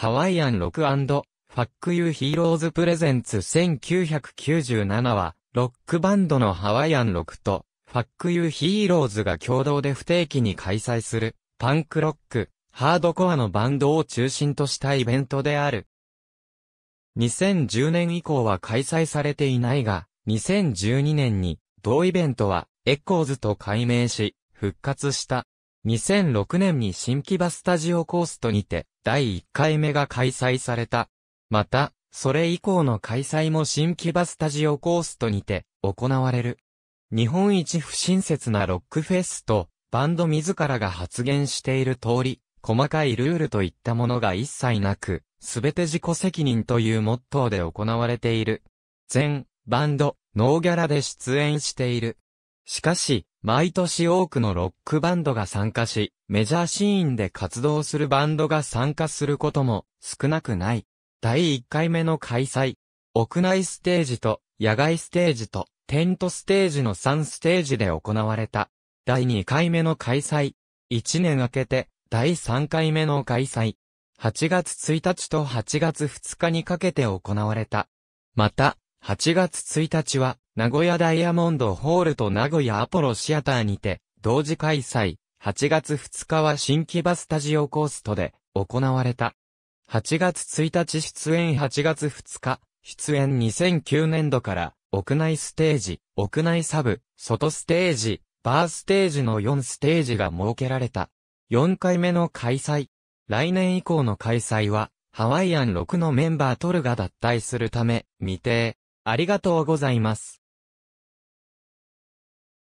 ハワイアンロックファックユーヒーローズプレゼンツ1997は、ロックバンドのハワイアンロックと、ファックユーヒーローズが共同で不定期に開催する、パンクロック、ハードコアのバンドを中心としたイベントである。2010年以降は開催されていないが、2012年に、同イベントは、エコーズと改名し、復活した。2006年に新木場スタジオコーストにて、第1回目が開催された。また、それ以降の開催も新木場スタジオコーストにて行われる。日本一不親切なロックフェスと、バンド自らが発言している通り、細かいルールといったものが一切なく、すべて自己責任というモットーで行われている。全、バンド、ノーギャラで出演している。しかし、毎年多くのロックバンドが参加し、メジャーシーンで活動するバンドが参加することも少なくない。第1回目の開催。屋内ステージと野外ステージとテントステージの3ステージで行われた。第2回目の開催。1年明けて第3回目の開催。8月1日と8月2日にかけて行われた。また、8月1日は、名古屋ダイヤモンドホールと名古屋アポロシアターにて、同時開催。8月2日は新木場スタジオコーストで行われた。8月1日出演8月2日、出演2009年度から、屋内ステージ、屋内サブ、外ステージ、バーステージの4ステージが設けられた。4回目の開催。来年以降の開催は、ハワイアン6のメンバートルが脱退するため、未定。ありがとうございます。